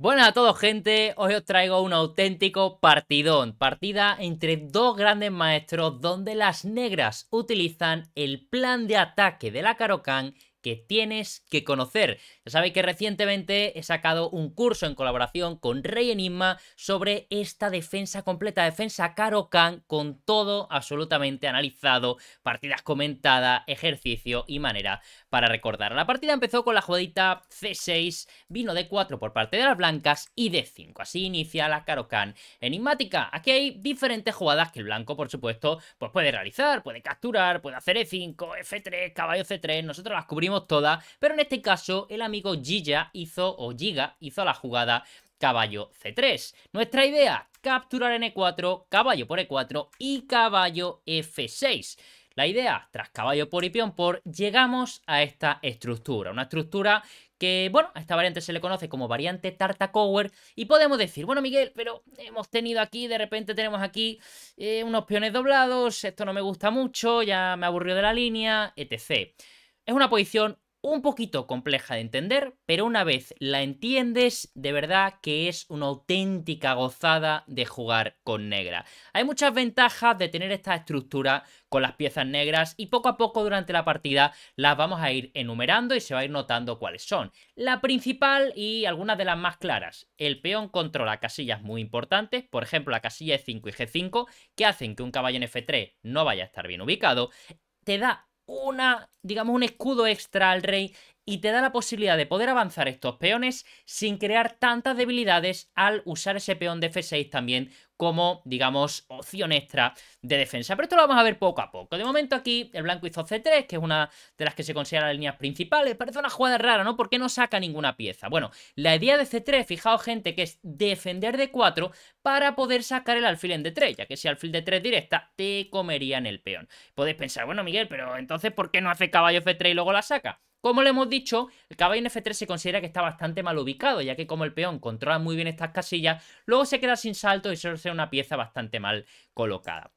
Buenas a todos gente, hoy os traigo un auténtico partidón, partida entre dos grandes maestros donde las negras utilizan el plan de ataque de la Karokan que tienes que conocer. Ya sabéis que recientemente he sacado un curso en colaboración con Rey Enigma sobre esta defensa completa, defensa Caro Khan, con todo absolutamente analizado, partidas comentadas, ejercicio y manera para recordar. La partida empezó con la jugadita C6, vino d 4 por parte de las blancas y d 5. Así inicia la Caro Khan enigmática. Aquí hay diferentes jugadas que el blanco, por supuesto, pues puede realizar, puede capturar, puede hacer E5, F3, caballo C3, nosotros las cubrimos todas, pero en este caso el amigo Giga hizo, o Giga hizo la jugada caballo C3. Nuestra idea, capturar en e 4 caballo por E4 y caballo F6. La idea, tras caballo por y peón por, llegamos a esta estructura. Una estructura que, bueno, a esta variante se le conoce como variante Tartacower y podemos decir, bueno, Miguel, pero hemos tenido aquí, de repente tenemos aquí eh, unos peones doblados, esto no me gusta mucho, ya me aburrió de la línea, etc. Es una posición un poquito compleja de entender, pero una vez la entiendes, de verdad que es una auténtica gozada de jugar con negra. Hay muchas ventajas de tener esta estructura con las piezas negras y poco a poco durante la partida las vamos a ir enumerando y se va a ir notando cuáles son. La principal y algunas de las más claras. El peón controla casillas muy importantes, por ejemplo la casilla E5 y G5, que hacen que un caballo en F3 no vaya a estar bien ubicado. Te da una, digamos, un escudo extra al rey y te da la posibilidad de poder avanzar estos peones sin crear tantas debilidades al usar ese peón de F6 también como, digamos, opción extra de defensa. Pero esto lo vamos a ver poco a poco. De momento aquí el blanco hizo C3, que es una de las que se consideran las líneas principales. Parece una jugada rara, ¿no? Porque no saca ninguna pieza. Bueno, la idea de C3, fijaos gente, que es defender de 4 para poder sacar el alfil en D3, ya que si alfil de 3 directa, te comerían el peón. Podéis pensar, bueno Miguel, pero entonces ¿por qué no hace caballo F3 y luego la saca? Como le hemos dicho, el caballo en F3 se considera que está bastante mal ubicado, ya que como el peón controla muy bien estas casillas, luego se queda sin salto y se hace una pieza bastante mal colocada.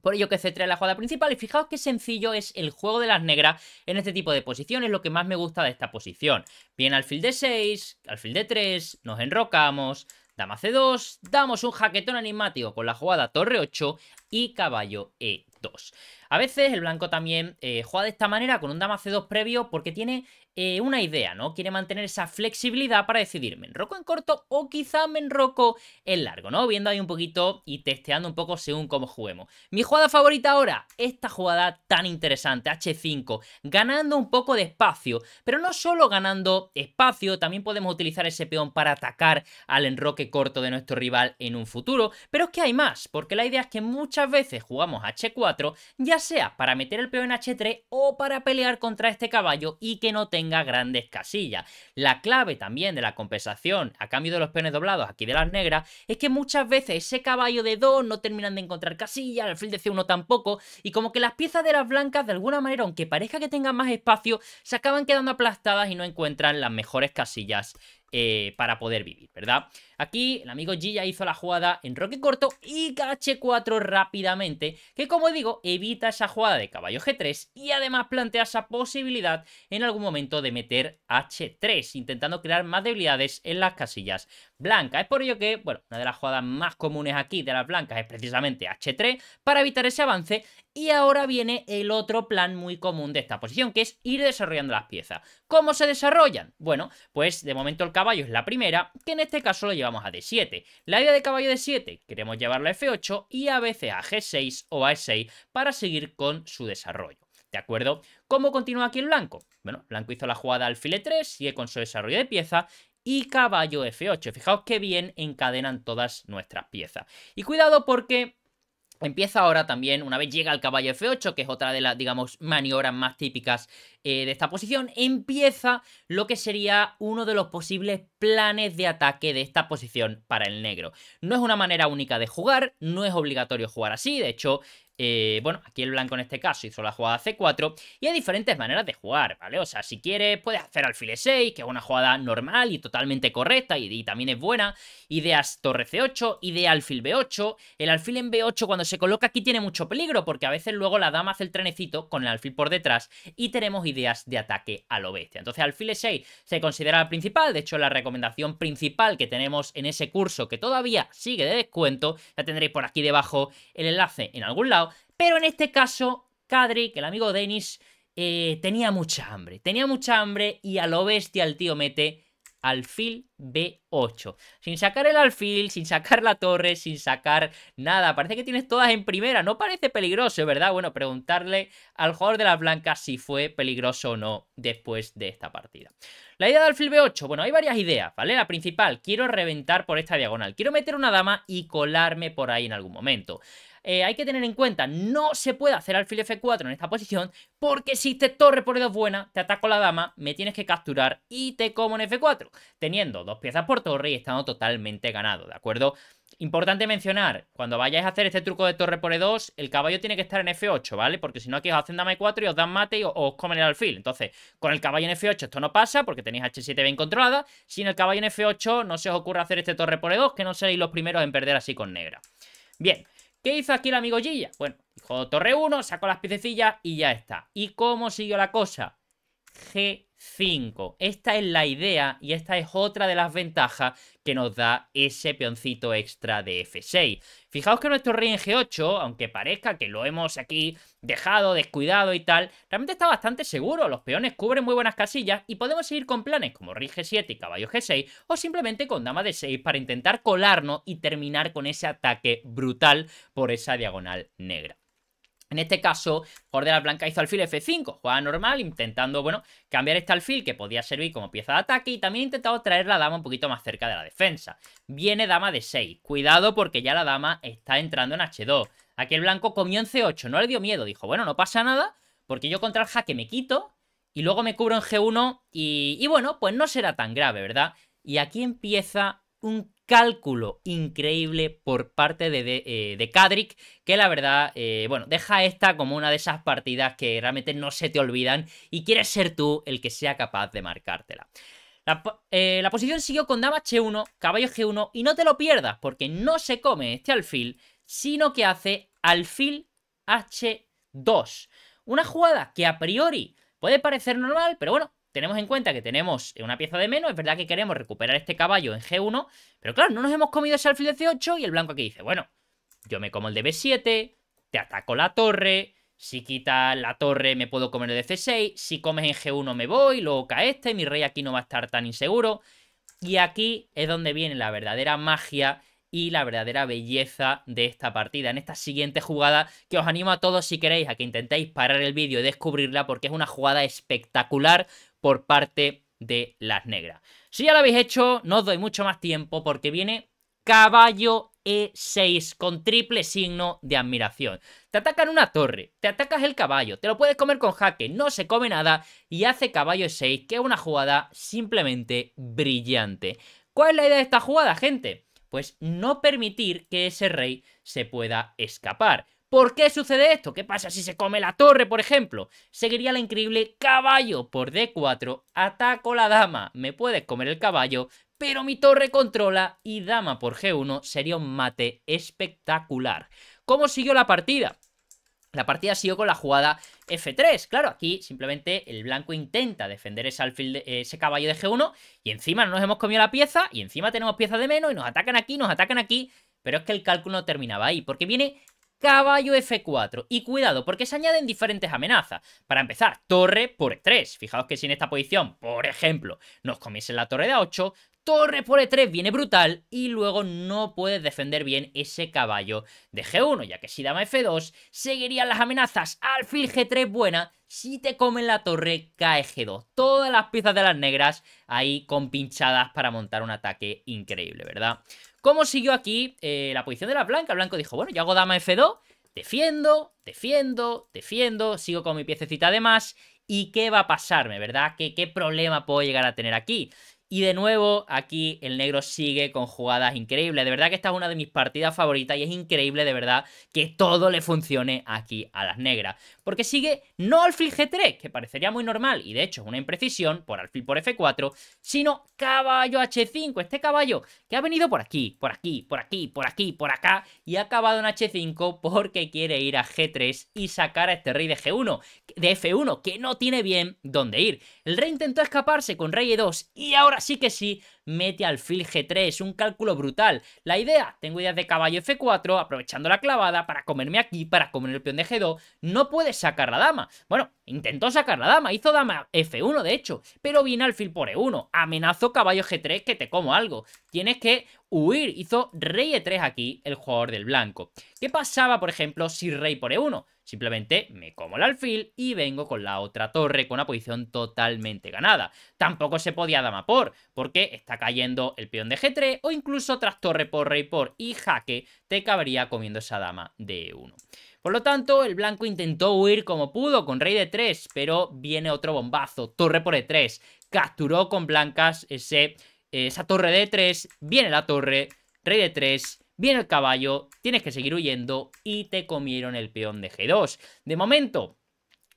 Por ello que C3 es la jugada principal y fijaos qué sencillo es el juego de las negras en este tipo de posiciones, lo que más me gusta de esta posición. Bien alfil de 6 alfil de 3 nos enrocamos, dama C2, damos un jaquetón animático con la jugada torre 8 y caballo E2. A veces el blanco también eh, juega de esta manera con un dama C2 previo porque tiene eh, una idea, ¿no? Quiere mantener esa flexibilidad para decidir me enroco en corto o quizá me enroco en largo, ¿no? Viendo ahí un poquito y testeando un poco según cómo juguemos. Mi jugada favorita ahora, esta jugada tan interesante, H5, ganando un poco de espacio, pero no solo ganando espacio, también podemos utilizar ese peón para atacar al enroque corto de nuestro rival en un futuro, pero es que hay más, porque la idea es que muchas veces jugamos H4 ya sea para meter el peón en H3 o para pelear contra este caballo y que no tenga grandes casillas. La clave también de la compensación a cambio de los peones doblados aquí de las negras es que muchas veces ese caballo de 2 no terminan de encontrar casillas, el alfil de C1 tampoco, y como que las piezas de las blancas de alguna manera, aunque parezca que tengan más espacio, se acaban quedando aplastadas y no encuentran las mejores casillas eh, para poder vivir, ¿verdad? Aquí el amigo G ya hizo la jugada en roque corto y H4 rápidamente, que como digo, evita esa jugada de caballo G3 y además plantea esa posibilidad en algún momento de meter H3, intentando crear más debilidades en las casillas blanca. Es por ello que, bueno, una de las jugadas más comunes aquí de las blancas es precisamente H3 para evitar ese avance y ahora viene el otro plan muy común de esta posición, que es ir desarrollando las piezas. ¿Cómo se desarrollan? Bueno, pues de momento el caballo es la primera, que en este caso lo llevamos a D7. La idea de caballo D7 queremos llevarlo a F8 y a veces a G6 o a E6 para seguir con su desarrollo. ¿De acuerdo? ¿Cómo continúa aquí el blanco? Bueno, blanco hizo la jugada alfil 3 sigue con su desarrollo de pieza y caballo F8. Fijaos qué bien encadenan todas nuestras piezas. Y cuidado porque Empieza ahora también, una vez llega el caballo F8, que es otra de las, digamos, maniobras más típicas eh, de esta posición, empieza lo que sería uno de los posibles planes de ataque de esta posición para el negro. No es una manera única de jugar, no es obligatorio jugar así, de hecho, eh, bueno, aquí el blanco en este caso hizo la jugada C4 y hay diferentes maneras de jugar, ¿vale? O sea, si quieres puedes hacer alfil 6 e que es una jugada normal y totalmente correcta y, también es buena, ideas torre C8, idea alfil B8, el alfil en B8 cuando se coloca aquí tiene mucho peligro porque a veces luego la dama hace el trenecito con el alfil por detrás y tenemos ideas de ataque a lo bestia. Entonces alfil 6 e se considera la principal, de hecho la recomendación principal que tenemos en ese curso que todavía sigue de descuento, la tendréis por aquí debajo el enlace en algún lado pero en este caso, Kadri, que el amigo Dennis, eh, tenía mucha hambre. Tenía mucha hambre y a lo bestia el tío mete al fil. B8. Sin sacar el alfil, sin sacar la torre, sin sacar nada. Parece que tienes todas en primera. No parece peligroso, ¿verdad? Bueno, preguntarle al jugador de las blancas si fue peligroso o no después de esta partida. La idea del alfil B8. Bueno, hay varias ideas, ¿vale? La principal, quiero reventar por esta diagonal. Quiero meter una dama y colarme por ahí en algún momento. Eh, hay que tener en cuenta, no se puede hacer alfil F4 en esta posición, porque si te torre por dos buena, te ataco la dama, me tienes que capturar y te como en F4, teniendo dos piezas por torre y estando totalmente ganado, ¿de acuerdo? Importante mencionar, cuando vayáis a hacer este truco de torre por E2, el caballo tiene que estar en F8, ¿vale? Porque si no, aquí os hacen dame 4 y os dan mate y os, comen el alfil. Entonces, con el caballo en F8 esto no pasa porque tenéis H7 bien controlada. Sin el caballo en F8 no se os ocurre hacer este torre por E2, que no seréis los primeros en perder así con negra. Bien, ¿Qué hizo aquí el amigo Gilla? Bueno, dijo torre 1, sacó las piececillas y ya está. ¿Y cómo siguió la cosa? G 5. Esta es la idea y esta es otra de las ventajas que nos da ese peoncito extra de F6. Fijaos que nuestro rey en G8, aunque parezca que lo hemos aquí dejado, descuidado y tal, realmente está bastante seguro. Los peones cubren muy buenas casillas y podemos seguir con planes como rey G7 y caballo G6 o simplemente con dama de 6 para intentar colarnos y terminar con ese ataque brutal por esa diagonal negra. En este caso, Jorge de la Blanca hizo alfil F5, jugada normal, intentando, bueno, cambiar este alfil que podía servir como pieza de ataque y también intentado traer la dama un poquito más cerca de la defensa. Viene dama de 6, cuidado porque ya la dama está entrando en H2. Aquí el blanco comió en C8, no le dio miedo, dijo, bueno, no pasa nada, porque yo contra el jaque me quito y luego me cubro en G1 y bueno, pues no será tan grave, ¿verdad? Y aquí empieza un cálculo increíble por parte de, de, eh, Kadrick, que la verdad, eh, bueno, deja esta como una de esas partidas que realmente no se te olvidan y quieres ser tú el que sea capaz de marcártela. La, eh, la posición siguió con dama H1, caballo G1 y no te lo pierdas porque no se come este alfil, sino que hace alfil H2. Una jugada que a priori puede parecer normal, pero bueno, tenemos en cuenta que tenemos eh, una pieza de menos, es verdad que queremos recuperar este caballo en G1, pero claro, no nos hemos comido ese alfil de C8 y el blanco aquí dice, bueno, yo me como el de B7, te ataco la torre, si quita la torre me puedo comer el de C6, si comes en G1 me voy, luego cae este, mi rey aquí no va a estar tan inseguro. Y aquí es donde viene la verdadera magia y la verdadera belleza de esta partida, en esta siguiente jugada que os animo a todos si queréis a que intentéis parar el vídeo y descubrirla porque es una jugada espectacular, por parte de las negras. Si ya lo habéis hecho, no os doy mucho más tiempo porque viene caballo e6 con triple signo de admiración. Te atacan una torre, te atacas el caballo, te lo puedes comer con jaque, no se come nada y hace caballo e6, que es una jugada simplemente brillante. ¿Cuál es la idea de esta jugada, gente? Pues no permitir que ese rey se pueda escapar. ¿Por qué sucede esto? ¿Qué pasa si se come la torre, por ejemplo? Seguiría la increíble caballo por D4, ataco la dama, me puedes comer el caballo, pero mi torre controla y dama por G1 sería un mate espectacular. ¿Cómo siguió la partida? La partida siguió con la jugada F3. Claro, aquí simplemente el blanco intenta defender ese, alfil ese caballo de G1 y encima no nos hemos comido la pieza y encima tenemos piezas de menos y nos atacan aquí, nos atacan aquí pero es que el cálculo no terminaba ahí, porque viene caballo F4. Y cuidado, porque se añaden diferentes amenazas. Para empezar, torre por E3. Fijaos que si en esta posición, por ejemplo, nos comiesen la torre de A8, torre por E3 viene brutal y luego no puedes defender bien ese caballo de G1, ya que si dama F2 seguirían las amenazas alfil G3 buena, si te comen la torre cae G2. Todas las piezas de las negras ahí con pinchadas para montar un ataque increíble, ¿verdad? ¿Cómo siguió aquí eh, la posición de la blanca? El blanco dijo, bueno, yo hago dama F2, defiendo, defiendo, defiendo, sigo con mi piececita de más. ¿Y qué va a pasarme, verdad? qué problema puedo llegar a tener aquí? Y de nuevo, aquí el negro sigue con jugadas increíbles. De verdad que esta es una de mis partidas favoritas y es increíble, de verdad, que todo le funcione aquí a las negras porque sigue no alfil G3, que parecería muy normal y de hecho es una imprecisión por alfil por F4, sino caballo H5, este caballo que ha venido por aquí, por aquí, por aquí, por aquí, por acá y ha acabado en H5 porque quiere ir a G3 y sacar a este rey de G1, de F1, que no tiene bien dónde ir. El rey intentó escaparse con rey E2 y ahora sí que sí mete al alfil G3, es un cálculo brutal. La idea, tengo ideas de caballo F4, aprovechando la clavada para comerme aquí, para comer el peón de G2, no puedes sacar la dama. Bueno, intentó sacar la dama, hizo dama F1 de hecho, pero al alfil por E1, amenazo caballo G3 que te como algo. Tienes que huir, hizo rey E3 aquí el jugador del blanco. ¿Qué pasaba, por ejemplo, si rey por E1? Simplemente me como el alfil y vengo con la otra torre con una posición totalmente ganada. Tampoco se podía dama por, porque está cayendo el peón de G3 o incluso tras torre por rey por y jaque te cabría comiendo esa dama de 1. Por lo tanto, el blanco intentó huir como pudo con rey de 3, pero viene otro bombazo, torre por E3, capturó con blancas ese, esa torre de 3, viene la torre, rey de 3 viene el caballo, tienes que seguir huyendo y te comieron el peón de G2. De momento,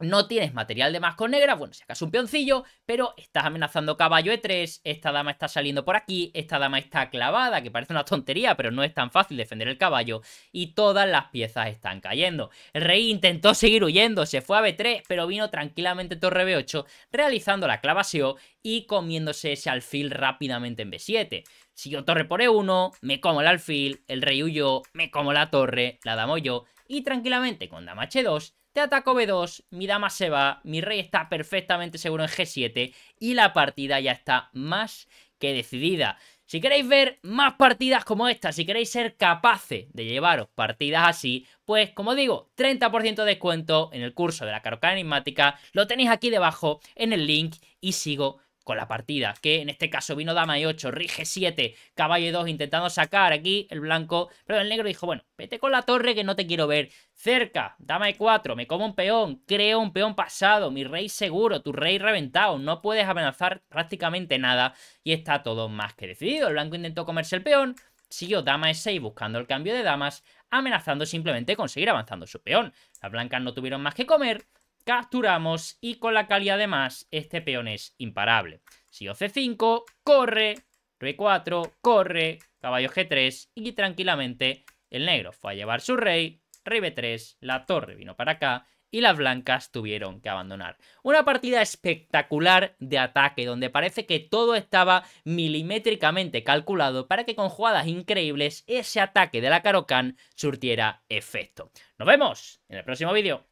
no tienes material de más con negras, bueno, sacas un peoncillo, pero estás amenazando caballo E3, esta dama está saliendo por aquí, esta dama está clavada, que parece una tontería, pero no es tan fácil defender el caballo, y todas las piezas están cayendo. El rey intentó seguir huyendo, se fue a B3, pero vino tranquilamente torre B8, realizando la clavaseo y comiéndose ese alfil rápidamente en B7. Si torre por E1, me como el alfil, el rey huyó, me como la torre, la damo yo, y tranquilamente con dama H2 te ataco B2, mi dama se va, mi rey está perfectamente seguro en G7 y la partida ya está más que decidida. Si queréis ver más partidas como esta, si queréis ser capaces de llevaros partidas así, pues como digo, 30% de descuento en el curso de la carocana enigmática, lo tenéis aquí debajo en el link y sigo con la partida, que en este caso vino dama e8, rige 7, caballo e2 intentando sacar aquí el blanco, pero el negro dijo, bueno, vete con la torre que no te quiero ver, cerca, dama e4, me como un peón, creo un peón pasado, mi rey seguro, tu rey reventado, no puedes amenazar prácticamente nada y está todo más que decidido, el blanco intentó comerse el peón, siguió dama e6 buscando el cambio de damas, amenazando simplemente conseguir avanzando su peón, las blancas no tuvieron más que comer, capturamos y con la calidad de más, este peón es imparable. Si o c5, corre, re 4 corre, caballo g3 y tranquilamente el negro fue a llevar su rey, rey b3, la torre vino para acá y las blancas tuvieron que abandonar. Una partida espectacular de ataque, donde parece que todo estaba milimétricamente calculado para que con jugadas increíbles ese ataque de la Karokan surtiera efecto. Nos vemos en el próximo vídeo.